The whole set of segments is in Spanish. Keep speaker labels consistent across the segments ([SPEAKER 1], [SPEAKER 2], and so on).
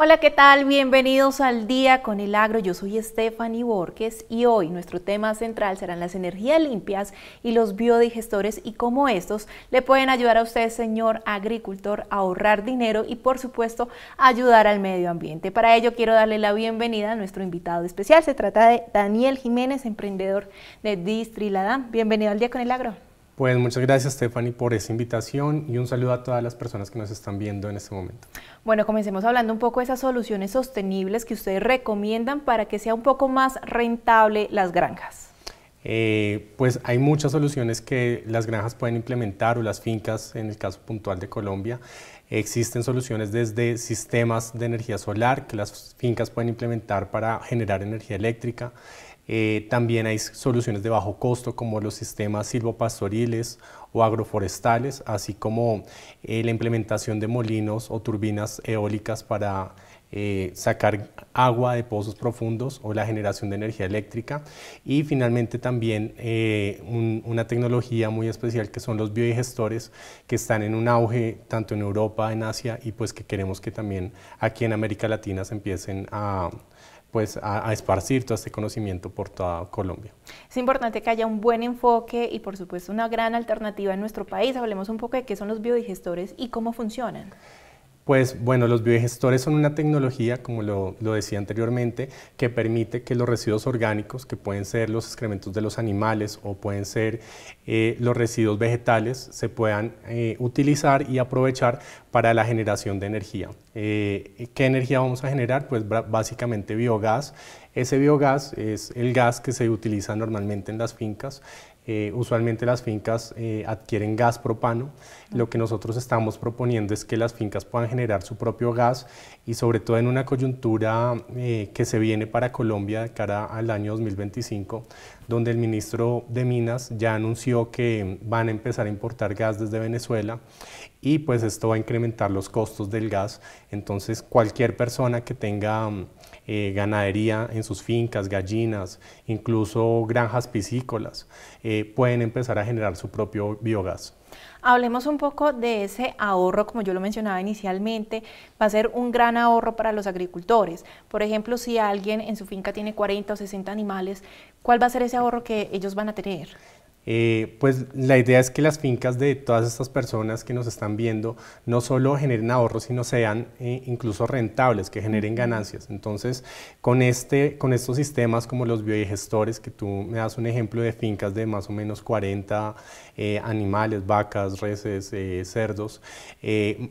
[SPEAKER 1] Hola, ¿qué tal? Bienvenidos al Día con el Agro. Yo soy Stephanie Borges y hoy nuestro tema central serán las energías limpias y los biodigestores y cómo estos le pueden ayudar a usted, señor agricultor, a ahorrar dinero y por supuesto ayudar al medio ambiente. Para ello quiero darle la bienvenida a nuestro invitado especial. Se trata de Daniel Jiménez, emprendedor de distrilada Bienvenido al Día con el Agro.
[SPEAKER 2] Pues muchas gracias Stephanie por esa invitación y un saludo a todas las personas que nos están viendo en este momento.
[SPEAKER 1] Bueno, comencemos hablando un poco de esas soluciones sostenibles que ustedes recomiendan para que sea un poco más rentable las granjas.
[SPEAKER 2] Eh, pues hay muchas soluciones que las granjas pueden implementar o las fincas, en el caso puntual de Colombia. Existen soluciones desde sistemas de energía solar que las fincas pueden implementar para generar energía eléctrica. Eh, también hay soluciones de bajo costo como los sistemas silvopastoriles o agroforestales, así como eh, la implementación de molinos o turbinas eólicas para eh, sacar agua de pozos profundos o la generación de energía eléctrica y finalmente también una tecnología muy especial que son los biodigestores que están en un auge tanto en Europa, en Asia y pues que queremos que también aquí en América Latina se empiecen a, pues a, esparcir todo este conocimiento por toda Colombia.
[SPEAKER 1] Es importante que haya un buen enfoque y por supuesto una gran alternativa en nuestro país. Hablemos un poco de qué son los biodigestores y cómo funcionan.
[SPEAKER 2] Pues bueno, los biogestores son una tecnología, como lo, decía anteriormente, que permite que los residuos orgánicos, que pueden ser los excrementos de los animales o pueden ser eh, los residuos vegetales, se puedan eh, utilizar y aprovechar para la generación de energía. Eh, ¿Qué energía vamos a generar? Pues básicamente biogás. Ese biogás es el gas que se utiliza normalmente en las fincas eh, usualmente las fincas eh, adquieren gas propano. Lo que nosotros estamos proponiendo es que las fincas puedan generar su propio gas y sobre todo en una coyuntura eh, que se viene para Colombia de cara al año 2025, donde el ministro de Minas ya anunció que van a empezar a importar gas desde Venezuela y pues esto va a incrementar los costos del gas. Entonces cualquier persona que tenga eh, ganadería en sus fincas, gallinas, incluso granjas piscícolas, eh, pueden empezar a generar su propio biogás.
[SPEAKER 1] Hablemos un poco de ese ahorro, como yo lo mencionaba inicialmente, va a ser un gran ahorro para los agricultores. Por ejemplo, si alguien en su finca tiene 40 o 60 animales, ¿cuál va a ser ese ahorro que ellos van a tener?
[SPEAKER 2] Eh, pues la idea es que las fincas de todas estas personas que nos están viendo no solo generen ahorros, sino sean eh, incluso rentables, que generen ganancias. Entonces, con, este, con estos sistemas como los biodigestores, que tú me das un ejemplo de fincas de más o menos 40 eh, animales, vacas, reses, cerdos,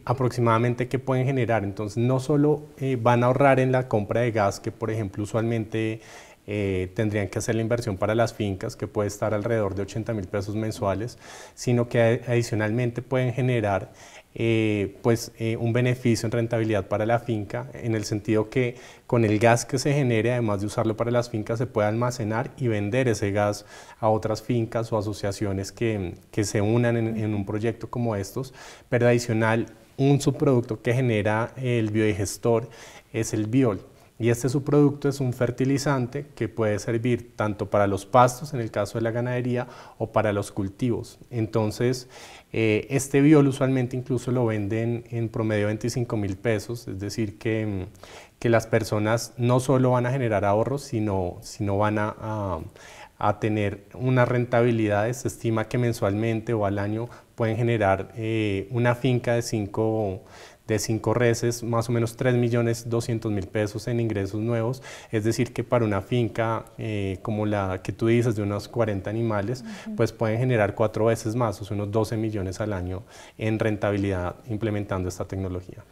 [SPEAKER 2] aproximadamente que pueden generar. Entonces, no solo van a ahorrar en la compra de gas, que por ejemplo usualmente eh, tendrían que hacer la inversión para las fincas, que puede estar alrededor de 80 mil pesos mensuales, sino que adicionalmente pueden generar eh, pues, eh, un beneficio en rentabilidad para la finca, en el sentido que con el gas que se genere, además de usarlo para las fincas, se puede almacenar y vender ese gas a otras fincas o asociaciones que, se unan en, en un proyecto como estos, pero adicional un subproducto que genera el biodigestor es el biol y este subproducto es un fertilizante que puede servir tanto para los pastos, en el caso de la ganadería, o para los cultivos. Entonces, eh, este biol usualmente incluso lo venden en promedio 25 mil pesos, es decir, que, mm, que, las personas no solo van a generar ahorros, sino, sino van a, tener una rentabilidad Se estima que mensualmente o al año pueden generar eh, una finca de 5 de cinco reses, más o menos tres millones doscientos mil pesos en ingresos nuevos. Es decir, que para una finca eh, como la que tú dices, de unos 40 animales, pues pueden generar cuatro veces más, o unos 12 millones al año en rentabilidad implementando esta tecnología.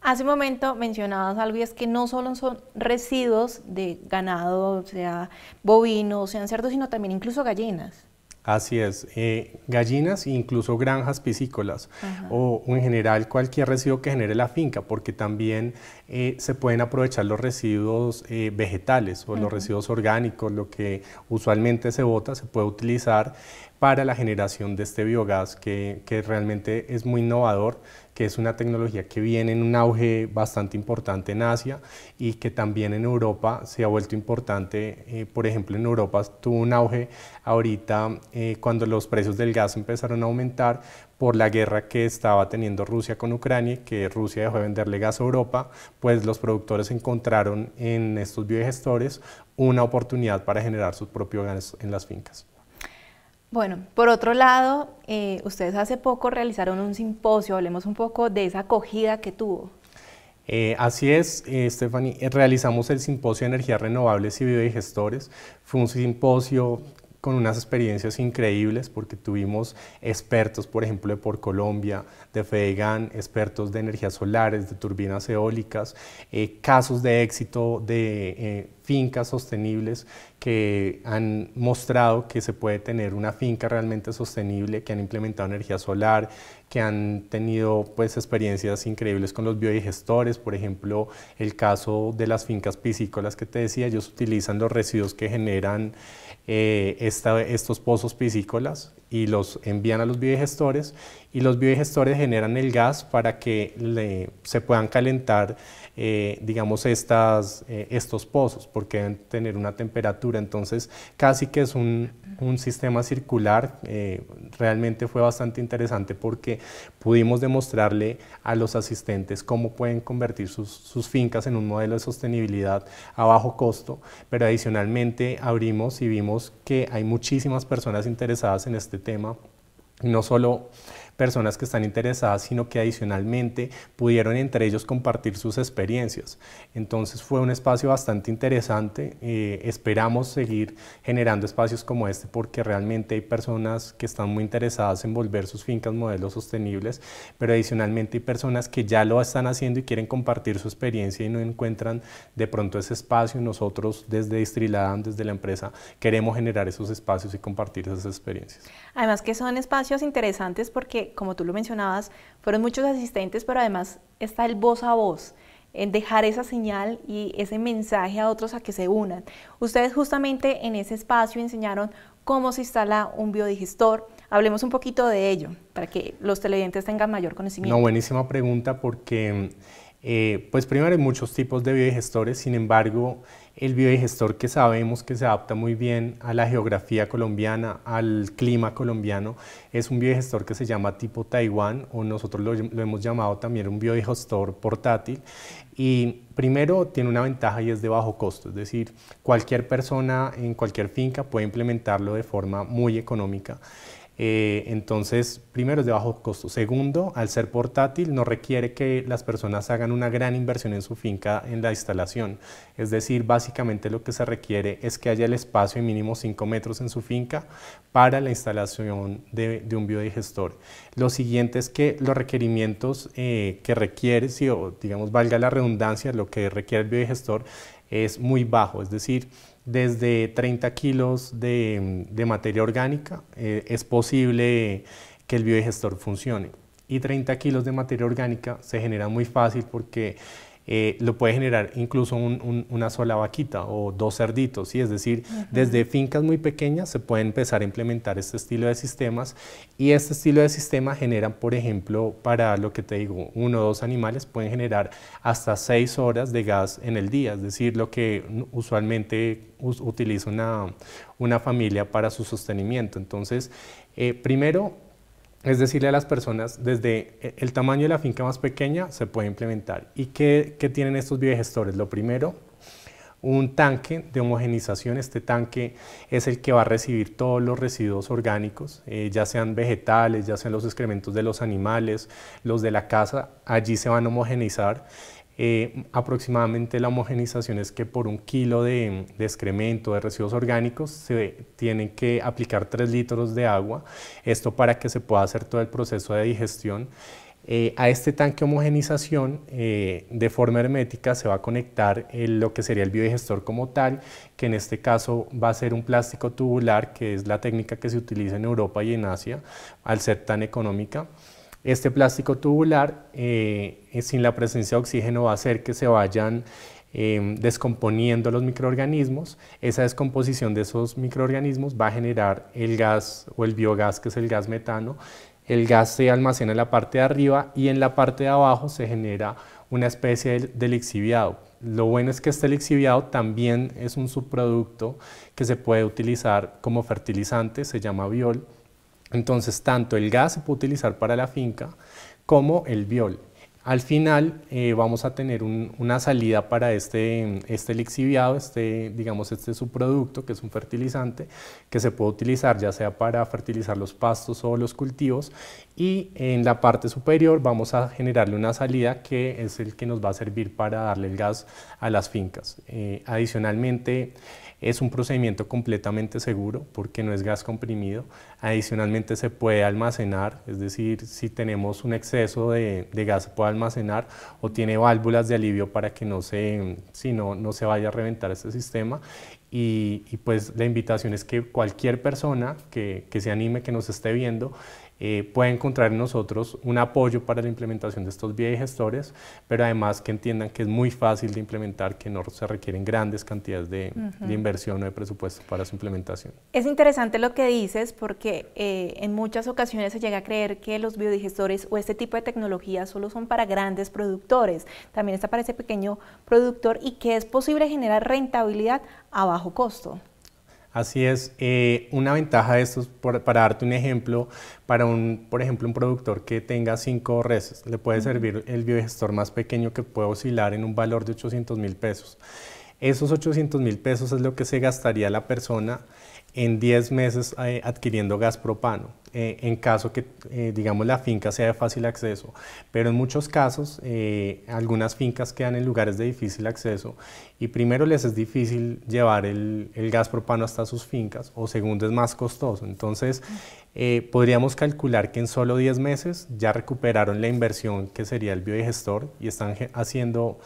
[SPEAKER 1] Hace un momento mencionabas algo es que no solo son residuos de ganado, sea bovinos sean cerdos, sino también incluso gallinas.
[SPEAKER 2] Así es, eh, gallinas e incluso granjas piscícolas o en general cualquier residuo que genere la finca, porque también eh, se pueden aprovechar los residuos eh, vegetales o los residuos orgánicos, lo que usualmente se bota, se puede utilizar para la generación de este biogás que realmente es muy innovador que es una tecnología que viene en un auge bastante importante en Asia y que también en Europa se ha vuelto importante. Eh, por ejemplo, en Europa tuvo un auge ahorita eh, cuando los precios del gas empezaron a aumentar por la guerra que estaba teniendo Rusia con Ucrania, y que Rusia dejó de venderle gas a Europa, pues los productores encontraron en estos biogestores una oportunidad para generar sus propios gas en las fincas.
[SPEAKER 1] Bueno, por otro lado, eh, ustedes hace poco realizaron un simposio, hablemos un poco de esa acogida que tuvo.
[SPEAKER 2] Eh, así es, eh, Stephanie, realizamos el simposio de energías renovables y biodigestores. Fue un simposio con unas experiencias increíbles porque tuvimos expertos, por ejemplo, de Por Colombia, de Fedegan, expertos de energías solares, de turbinas eólicas, casos de éxito de fincas sostenibles que han mostrado que se puede tener una finca realmente sostenible, que han implementado energía solar, que han tenido pues experiencias increíbles con los biodigestores, por ejemplo, el caso de las fincas piscícolas que te decía, ellos utilizan los residuos que generan eh, esta, estos pozos piscícolas y los envían a los biodigestores y los biodigestores generan el gas para que se puedan calentar, eh, digamos, estas, eh, estos pozos porque deben tener una temperatura. Entonces, casi que es un, un sistema circular. Eh, realmente fue bastante interesante porque pudimos demostrarle a los asistentes cómo pueden convertir sus, sus fincas en un modelo de sostenibilidad a bajo costo, pero adicionalmente abrimos y vimos que hay muchísimas personas interesadas en este tema no solo personas que están interesadas, sino que adicionalmente pudieron entre ellos compartir sus experiencias. Entonces fue un espacio bastante interesante. Eh, esperamos seguir generando espacios como este porque realmente hay personas que están muy interesadas en volver sus fincas modelos sostenibles, pero adicionalmente hay personas que ya lo están haciendo y quieren compartir su experiencia y no encuentran de pronto ese espacio. Nosotros desde Distriladam, desde la empresa, queremos generar esos espacios y compartir esas experiencias.
[SPEAKER 1] Además que son espacios interesantes porque como tú lo mencionabas, fueron muchos asistentes, pero además está el voz a voz en dejar esa señal y ese mensaje a otros a que se unan. Ustedes justamente en ese espacio enseñaron cómo se instala un biodigestor. Hablemos un poquito de ello para que los televidentes tengan mayor conocimiento. No,
[SPEAKER 2] buenísima pregunta porque eh, pues primero hay muchos tipos de biodigestores, sin embargo, el biodigestor que sabemos que se adapta muy bien a la geografía colombiana, al clima colombiano, es un biodigestor que se llama tipo Taiwán o nosotros lo, lo hemos llamado también un biodigestor portátil. Y primero tiene una ventaja y es de bajo costo, es decir, cualquier persona en cualquier finca puede implementarlo de forma muy económica. Eh, entonces, primero es de bajo costo. Segundo, al ser portátil, no requiere que las personas hagan una gran inversión en su finca en la instalación. Es decir, básicamente lo que se requiere es que haya el espacio de mínimo 5 metros en su finca para la instalación de, de un biodigestor. Lo siguiente es que los requerimientos eh, que requiere, si o digamos valga la redundancia, lo que requiere el biodigestor es muy bajo, es decir, desde 30 kilos de, materia orgánica eh, es posible que el biodigestor funcione. Y 30 kilos de materia orgánica se genera muy fácil porque eh, lo puede generar incluso una sola vaquita o dos cerditos, ¿sí? es decir, desde fincas muy pequeñas se puede empezar a implementar este estilo de sistemas y este estilo de sistema genera, por ejemplo, para lo que te digo, uno o dos animales pueden generar hasta seis horas de gas en el día, es decir, lo que usualmente utiliza una, familia para su sostenimiento. Entonces, eh, primero, es decirle a las personas, desde eh, el tamaño de la finca más pequeña se puede implementar. ¿Y qué, tienen estos biogestores? Lo primero, un tanque de homogenización. Este tanque es el que va a recibir todos los residuos orgánicos, eh, ya sean vegetales, ya sean los excrementos de los animales, los de la casa, allí se van a homogenizar eh, aproximadamente la homogenización es que por un kilo de, excremento, de residuos orgánicos, se tienen que aplicar 3 litros de agua, esto para que se pueda hacer todo el proceso de digestión. Eh, a este tanque homogenización eh, de forma hermética se va a conectar lo que sería el biodigestor como tal, que en este caso va a ser un plástico tubular, que es la técnica que se utiliza en Europa y en Asia, al ser tan económica. Este plástico tubular, eh, eh, sin la presencia de oxígeno, va a hacer que se vayan eh, descomponiendo los microorganismos. Esa descomposición de esos microorganismos va a generar el gas o el biogás, que es el gas metano. El gas se almacena en la parte de arriba y en la parte de abajo se genera una especie de, de lixiviado. Lo bueno es que este lixiviado también es un subproducto que se puede utilizar como fertilizante, se llama biol. Entonces, tanto el gas se puede utilizar para la finca como el biol. Al final eh, vamos a tener una salida para este, este lixiviado, este, digamos este subproducto que es un fertilizante que se puede utilizar ya sea para fertilizar los pastos o los cultivos y en la parte superior vamos a generarle una salida que es el que nos va a servir para darle el gas a las fincas. Eh, adicionalmente es un procedimiento completamente seguro porque no es gas comprimido. Adicionalmente se puede almacenar, es decir, si tenemos un exceso de, gas se puede almacenar o tiene válvulas de alivio para que no se, si no, no se vaya a reventar este sistema. Y, pues la invitación es que cualquier persona que, que se anime, que nos esté viendo, eh, pueden encontrar en nosotros un apoyo para la implementación de estos biodigestores, pero además que entiendan que es muy fácil de implementar, que no se requieren grandes cantidades de, inversión o de presupuesto para su implementación.
[SPEAKER 1] Es interesante lo que dices porque eh, en muchas ocasiones se llega a creer que los biodigestores o este tipo de tecnología solo son para grandes productores, también está para ese pequeño productor y que es posible generar rentabilidad a bajo costo.
[SPEAKER 2] Así es, eh, una ventaja de esto, es para darte un ejemplo, para un, por ejemplo, un productor que tenga cinco reses, le puede servir el biogestor más pequeño que puede oscilar en un valor de 800 mil pesos. Esos 800 mil pesos es lo que se gastaría la persona en 10 meses eh, adquiriendo gas propano. Eh, en caso que, eh, digamos, la finca sea de fácil acceso. Pero en muchos casos, algunas fincas quedan en lugares de difícil acceso y primero les es difícil llevar el, el gas propano hasta sus fincas o segundo es más costoso. Entonces, podríamos calcular que en solo 10 meses ya recuperaron la inversión que sería el biodigestor y están haciendo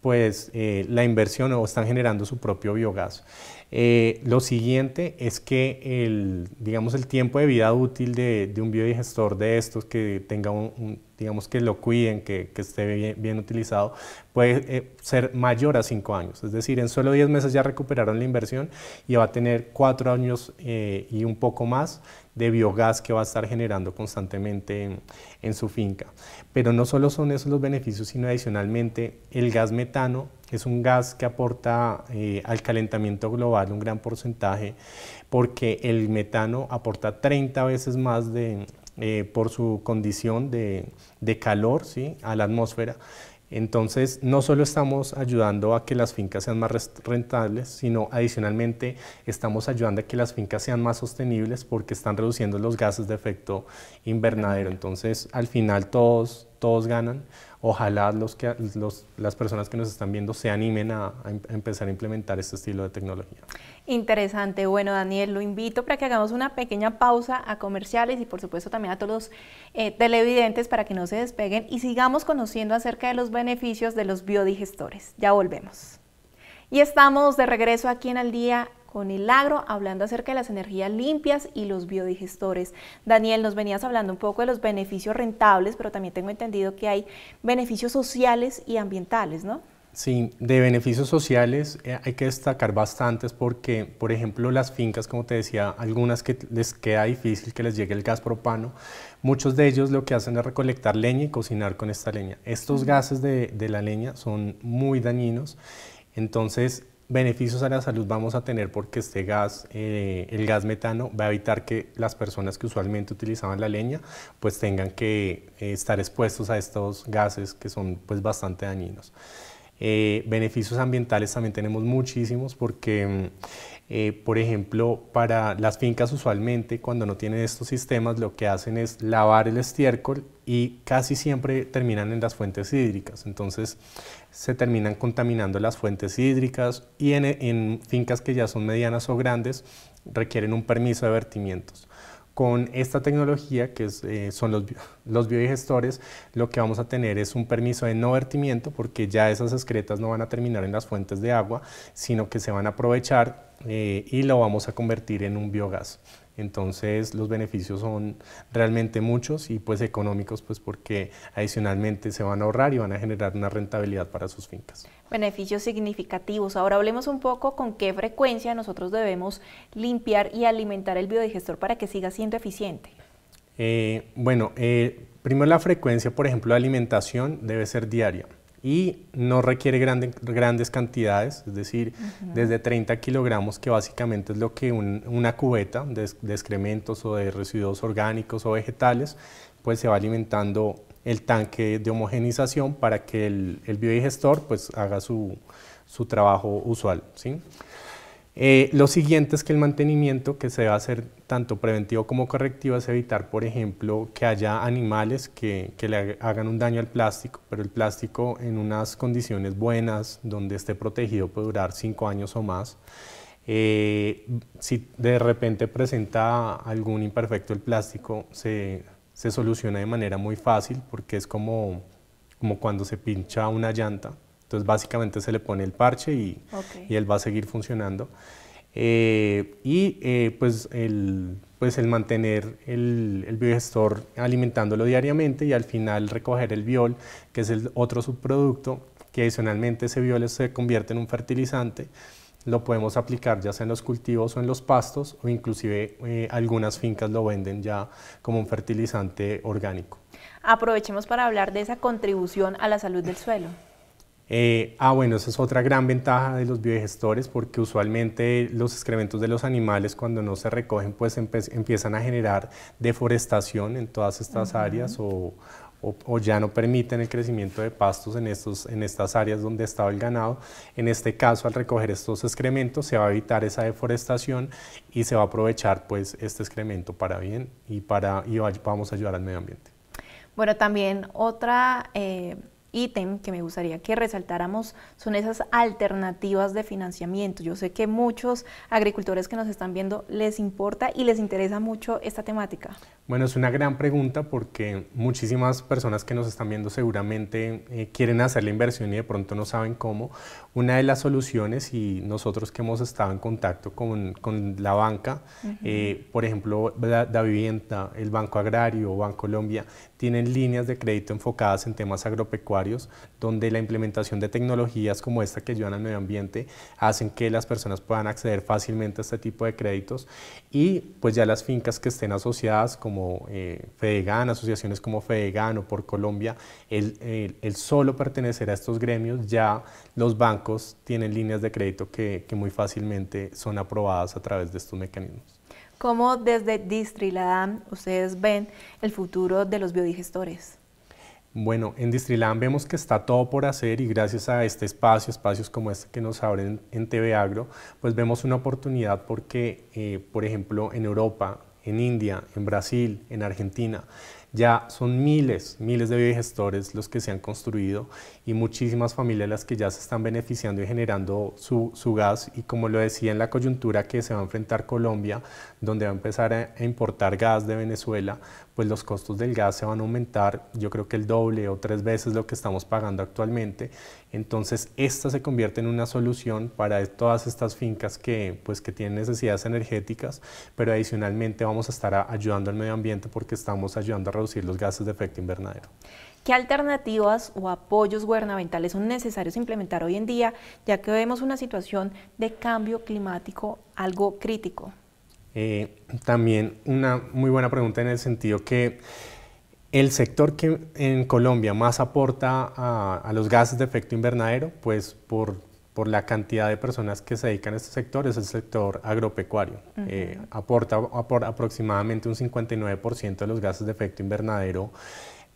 [SPEAKER 2] pues la inversión o están generando su propio biogás. Eh, lo siguiente es que el, digamos, el tiempo de vida útil de, un biodigestor de estos que tenga un, digamos que lo cuiden, que, esté bien, utilizado, puede eh, ser mayor a 5 años. Es decir, en solo 10 meses ya recuperaron la inversión y va a tener 4 años eh, y un poco más de biogás que va a estar generando constantemente en, su finca. Pero no solo son esos los beneficios, sino adicionalmente el gas metano es un gas que aporta eh, al calentamiento global un gran porcentaje porque el metano aporta 30 veces más de, eh, por su condición de, calor ¿sí? a la atmósfera. Entonces, no solo estamos ayudando a que las fincas sean más rentables, sino adicionalmente estamos ayudando a que las fincas sean más sostenibles porque están reduciendo los gases de efecto invernadero. Entonces, al final todos todos ganan. Ojalá los que, las personas que nos están viendo se animen em-, a, empezar a implementar este estilo de tecnología.
[SPEAKER 1] Interesante. Bueno, Daniel, lo invito para que hagamos una pequeña pausa a comerciales y por supuesto también a todos los eh, televidentes para que no se despeguen y sigamos conociendo acerca de los beneficios de los biodigestores. Ya volvemos. Y estamos de regreso aquí en El Día con el agro, hablando acerca de las energías limpias y los biodigestores. Daniel, nos venías hablando un poco de los beneficios rentables, pero también tengo entendido que hay beneficios sociales y ambientales, ¿no?
[SPEAKER 2] Sí, de beneficios sociales eh, hay que destacar bastantes porque, por ejemplo, las fincas, como te decía, algunas que les queda difícil que les llegue el gas propano, muchos de ellos lo que hacen es recolectar leña y cocinar con esta leña. Estos gases de, de la leña son muy dañinos, entonces beneficios a la salud vamos a tener porque este gas, eh, el gas metano, va a evitar que las personas que usualmente utilizaban la leña pues tengan que eh, estar expuestos a estos gases que son pues bastante dañinos. Eh, beneficios ambientales también tenemos muchísimos porque mm, eh, por ejemplo, para las fincas usualmente cuando no tienen estos sistemas lo que hacen es lavar el estiércol y casi siempre terminan en las fuentes hídricas. Entonces se terminan contaminando las fuentes hídricas y en, fincas que ya son medianas o grandes requieren un permiso de vertimientos. Con esta tecnología, que eh, son los, los biodigestores, lo que vamos a tener es un permiso de no vertimiento porque ya esas excretas no van a terminar en las fuentes de agua, sino que se van a aprovechar eh, y lo vamos a convertir en un biogás. Entonces los beneficios son realmente muchos y pues económicos, pues porque adicionalmente se van a ahorrar y van a generar una rentabilidad para sus fincas.
[SPEAKER 1] Beneficios significativos. Ahora hablemos un poco con qué frecuencia nosotros debemos limpiar y alimentar el biodigestor para que siga siendo eficiente.
[SPEAKER 2] Eh, bueno, eh, primero la frecuencia, por ejemplo, de alimentación debe ser diaria y no requiere grandes cantidades, es decir, desde 30 kilogramos, que básicamente es lo que una cubeta de, excrementos o de residuos orgánicos o vegetales, pues se va alimentando el tanque de homogenización para que el, biodigestor pues haga su, trabajo usual. Eh, lo siguiente es que el mantenimiento que se debe hacer tanto preventivo como correctivo es evitar, por ejemplo, que haya animales que, le hagan un daño al plástico, pero el plástico en unas condiciones buenas, donde esté protegido, puede durar cinco años o más. Eh, si de repente presenta algún imperfecto el plástico, se, soluciona de manera muy fácil porque es como cuando se pincha una llanta, entonces básicamente se le pone el parche y, él va a seguir funcionando. Eh, y eh, pues, pues, el, mantener el, el, biogestor alimentándolo diariamente y al final recoger el biol, que es el otro subproducto, que adicionalmente ese biol se convierte en un fertilizante, lo podemos aplicar ya sea en los cultivos o en los pastos o inclusive eh, algunas fincas lo venden ya como un fertilizante orgánico.
[SPEAKER 1] Aprovechemos para hablar de esa contribución a la salud del suelo.
[SPEAKER 2] Eh, ah, bueno, esa es otra gran ventaja de los biodigestores porque usualmente los excrementos de los animales cuando no se recogen pues empiezan a generar deforestación en todas estas áreas o, ya no permiten el crecimiento de pastos en, estos, en estas áreas donde estaba el ganado. En este caso, al recoger estos excrementos, se va a evitar esa deforestación y se va a aprovechar pues, este excremento para bien y, para, y vamos a ayudar al medio ambiente.
[SPEAKER 1] Bueno, también otra eh, ítem que me gustaría que resaltáramos son esas alternativas de financiamiento. Yo sé que muchos agricultores que nos están viendo les importa y les interesa mucho esta temática.
[SPEAKER 2] Bueno, es una gran pregunta porque muchísimas personas que nos están viendo seguramente eh, quieren hacer la inversión y de pronto no saben cómo. Una de las soluciones y nosotros que hemos estado en contacto con, con la banca, eh, por ejemplo, Da Vivienda, el Banco Agrario, Banco Colombia, tienen líneas de crédito enfocadas en temas agropecuarios donde la implementación de tecnologías como esta que ayudan al medio ambiente hacen que las personas puedan acceder fácilmente a este tipo de créditos y pues ya las fincas que estén asociadas como eh, FEDEGAN, asociaciones como FEDEGAN o por Colombia, el, solo pertenecer a estos gremios, ya los bancos tienen líneas de crédito que, muy fácilmente son aprobadas a través de estos mecanismos.
[SPEAKER 1] ¿Cómo desde Distriladam ustedes ven el futuro de los biodigestores?
[SPEAKER 2] Bueno, en DistriLadán vemos que está todo por hacer y gracias a este espacio, espacios como este que nos abren en TV Agro, pues vemos una oportunidad porque, eh, por ejemplo, en Europa en India, en Brasil, en Argentina. Ya son miles, miles de biodigestores los que se han construido y muchísimas familias las que ya se están beneficiando y generando su, su gas. Y como lo decía en la coyuntura que se va a enfrentar Colombia, donde va a empezar a importar gas de Venezuela, pues los costos del gas se van a aumentar, yo creo que el doble o tres veces lo que estamos pagando actualmente. Entonces, esta se convierte en una solución para todas estas fincas que, pues, que tienen necesidades energéticas, pero adicionalmente vamos a estar ayudando al medio ambiente porque estamos ayudando a los gases de efecto invernadero.
[SPEAKER 1] ¿Qué alternativas o apoyos gubernamentales son necesarios implementar hoy en día, ya que vemos una situación de cambio climático algo crítico?
[SPEAKER 2] Eh, también una muy buena pregunta en el sentido que el sector que en Colombia más aporta a los gases de efecto invernadero, pues por por la cantidad de personas que se dedican a este sector es el sector agropecuario. Eh, aporta aproximadamente un 59% de los gases de efecto invernadero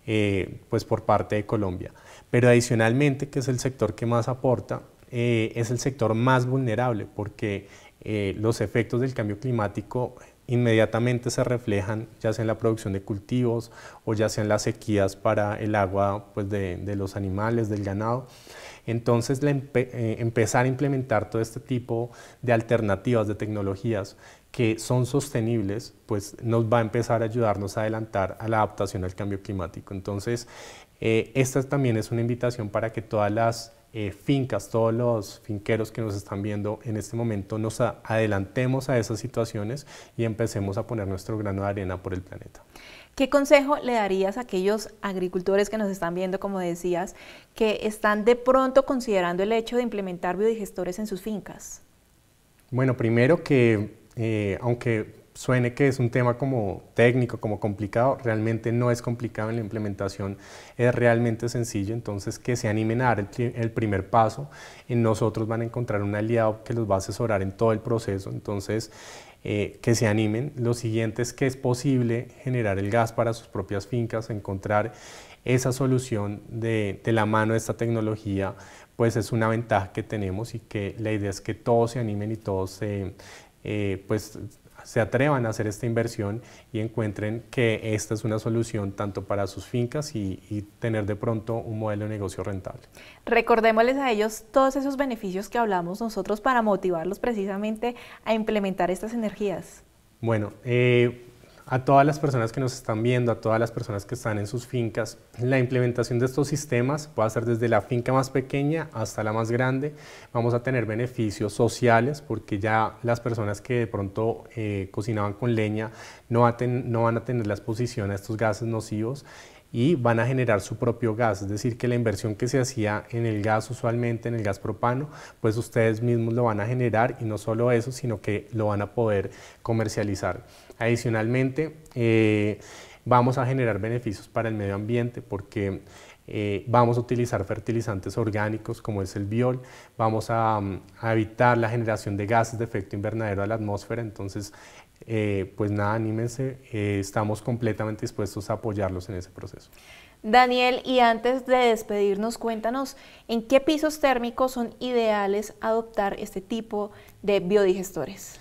[SPEAKER 2] eh, pues por parte de Colombia. Pero adicionalmente, que es el sector que más aporta, eh, es el sector más vulnerable porque los efectos del cambio climático inmediatamente se reflejan ya sea en la producción de cultivos o ya sea en las sequías para el agua pues, de, los animales, del ganado. Entonces, eh, empezar a implementar todo este tipo de alternativas, de tecnologías que son sostenibles, pues nos va a empezar a ayudarnos a adelantar a la adaptación al cambio climático. Entonces, eh, esta también es una invitación para que todas las eh, fincas, todos los finqueros que nos están viendo en este momento, nos adelantemos a esas situaciones y empecemos a poner nuestro grano de arena por el planeta.
[SPEAKER 1] ¿Qué consejo le darías a aquellos agricultores que nos están viendo, como decías, que están de pronto considerando el hecho de implementar biodigestores en sus fincas?
[SPEAKER 2] Bueno, primero que eh, aunque suene que es un tema como técnico, como complicado, realmente no es complicado en la implementación, es realmente sencillo, entonces que se animen a dar el, primer paso, en nosotros van a encontrar un aliado que los va a asesorar en todo el proceso, entonces eh, que se animen. Lo siguiente es que es posible generar el gas para sus propias fincas, encontrar esa solución de, la mano de esta tecnología, pues es una ventaja que tenemos y que la idea es que todos se animen y todos se... Eh, pues se atrevan a hacer esta inversión y encuentren que esta es una solución tanto para sus fincas y, tener de pronto un modelo de negocio rentable.
[SPEAKER 1] Recordémosles a ellos todos esos beneficios que hablamos nosotros para motivarlos precisamente a implementar estas energías.
[SPEAKER 2] Bueno, eh, a todas las personas que nos están viendo, a todas las personas que están en sus fincas. La implementación de estos sistemas va a ser desde la finca más pequeña hasta la más grande. Vamos a tener beneficios sociales porque ya las personas que de pronto eh, cocinaban con leña no, no van a tener la exposición a estos gases nocivos y van a generar su propio gas, es decir, que la inversión que se hacía en el gas usualmente, en el gas propano, pues ustedes mismos lo van a generar y no solo eso, sino que lo van a poder comercializar. Adicionalmente, eh, vamos a generar beneficios para el medio ambiente porque eh, vamos a utilizar fertilizantes orgánicos como es el biol, vamos mm, a, evitar la generación de gases de efecto invernadero a la atmósfera, entonces eh, pues nada, anímense, estamos completamente dispuestos a apoyarlos en ese proceso.
[SPEAKER 1] Daniel, y antes de despedirnos, cuéntanos, ¿en qué pisos térmicos son ideales adoptar este tipo de biodigestores?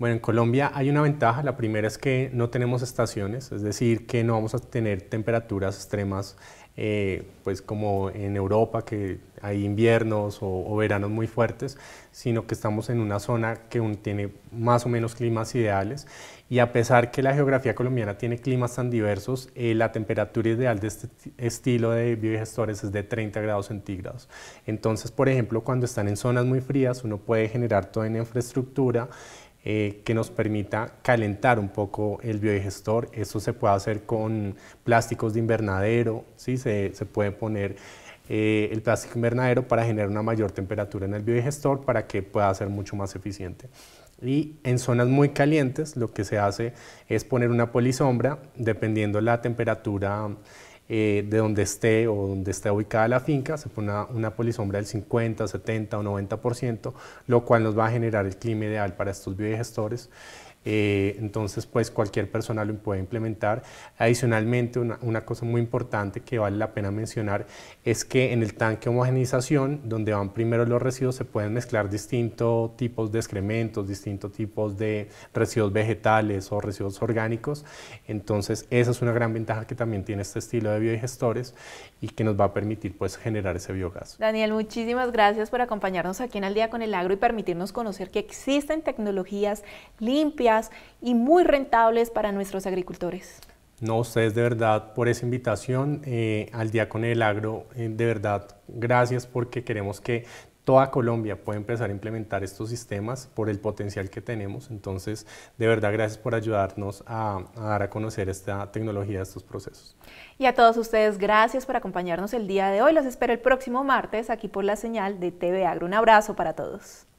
[SPEAKER 2] Bueno, en Colombia hay una ventaja. La primera es que no tenemos estaciones, es decir, que no vamos a tener temperaturas extremas, eh, pues como en Europa, que hay inviernos o, veranos muy fuertes, sino que estamos en una zona que tiene más o menos climas ideales. Y a pesar que la geografía colombiana tiene climas tan diversos, eh, la temperatura ideal de este estilo de biodigestores es de 30 grados centígrados. Entonces, por ejemplo, cuando están en zonas muy frías, uno puede generar toda una infraestructura eh, que nos permita calentar un poco el biodigestor. Eso se puede hacer con plásticos de invernadero, ¿sí? se, puede poner eh, el plástico invernadero para generar una mayor temperatura en el biodigestor para que pueda ser mucho más eficiente. Y en zonas muy calientes lo que se hace es poner una polisombra dependiendo la temperatura eh, de donde esté o donde esté ubicada la finca, se pone una, una polisombra del 50, 70 o 90%, lo cual nos va a generar el clima ideal para estos biodigestores. Eh, entonces, pues cualquier persona lo puede implementar. Adicionalmente, una, una, cosa muy importante que vale la pena mencionar es que en el tanque de homogenización, donde van primero los residuos, se pueden mezclar distintos tipos de excrementos, distintos tipos de residuos vegetales o residuos orgánicos. Entonces, esa es una gran ventaja que también tiene este estilo de biodigestores y que nos va a permitir pues generar ese biogás.
[SPEAKER 1] Daniel, muchísimas gracias por acompañarnos aquí en Al Día con el Agro y permitirnos conocer que existen tecnologías limpias y muy rentables para nuestros agricultores.
[SPEAKER 2] No, ustedes de verdad por esa invitación eh, al Día con el Agro, eh, de verdad gracias porque queremos que toda Colombia pueda empezar a implementar estos sistemas por el potencial que tenemos. Entonces, de verdad gracias por ayudarnos a, a dar a conocer esta tecnología, estos procesos. Y
[SPEAKER 1] a todos ustedes, gracias por acompañarnos el día de hoy. Los espero el próximo martes aquí por la señal de TV Agro. Un abrazo para todos.